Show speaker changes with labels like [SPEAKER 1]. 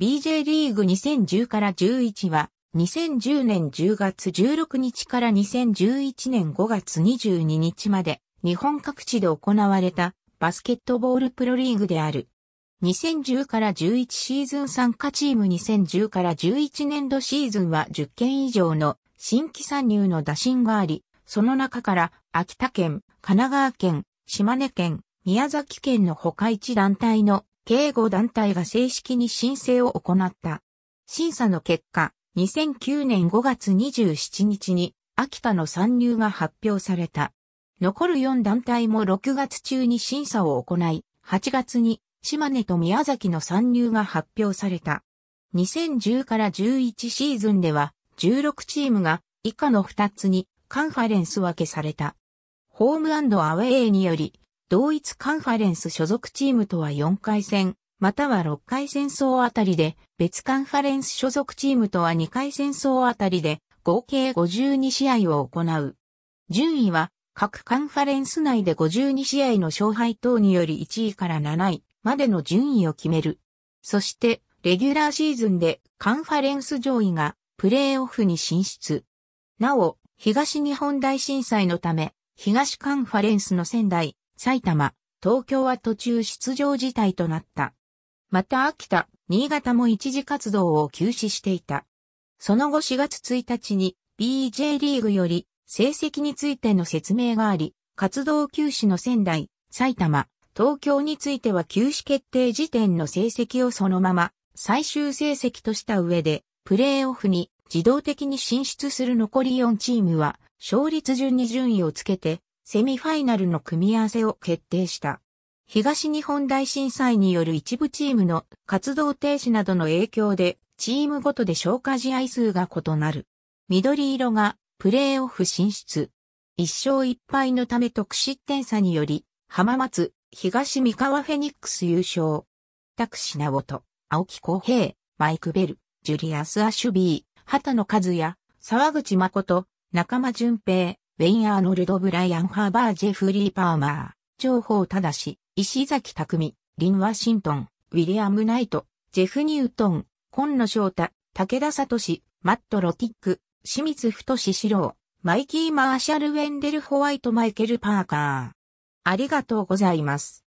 [SPEAKER 1] BJ リーグ2010から11は、2010年10月16日から2011年5月22日まで、日本各地で行われた、バスケットボールプロリーグである。2010から11シーズン参加チーム2010から11年度シーズンは10件以上の新規参入の打診があり、その中から秋田県、神奈川県、島根県、宮崎県の他一団体の警護団体が正式に申請を行った。審査の結果、2009年5月27日に秋田の参入が発表された。残る4団体も6月中に審査を行い、8月に島根と宮崎の参入が発表された。2010から11シーズンでは16チームが以下の2つにカンファレンス分けされた。ホームアウェイにより同一カンファレンス所属チームとは4回戦、または6回戦争あたりで、別カンファレンス所属チームとは2回戦争あたりで、合計52試合を行う。順位は、各カンファレンス内で52試合の勝敗等により1位から7位までの順位を決める。そして、レギュラーシーズンでカンファレンス上位がプレーオフに進出。なお、東日本大震災のため、東カンファレンスの仙台、埼玉、東京は途中出場事態となった。また秋田、新潟も一時活動を休止していた。その後4月1日に BJ リーグより成績についての説明があり、活動休止の仙台、埼玉、東京については休止決定時点の成績をそのまま最終成績とした上で、プレーオフに自動的に進出する残り4チームは、勝率順に順位をつけて、セミファイナルの組み合わせを決定した。東日本大震災による一部チームの活動停止などの影響で、チームごとで消化試合数が異なる。緑色がプレーオフ進出。一勝一敗のため得失点差により、浜松、東三河フェニックス優勝。タクシナオト、青木浩平、マイク・ベル、ジュリアス・アシュビー、畑野和也、沢口誠、仲間淳平、ウェイン・アーノルド・ブライアン・ハーバー・ジェフリー・パーマー、情報正、石崎匠、リン・ワシントン、ウィリアム・ナイト、ジェフ・ニュートン、今野翔太、武田聡、マット・ロティック、清水太志郎、マイキー・マーシャル・ウェンデル・ホワイト・マイケル・パーカー。ありがとうございます。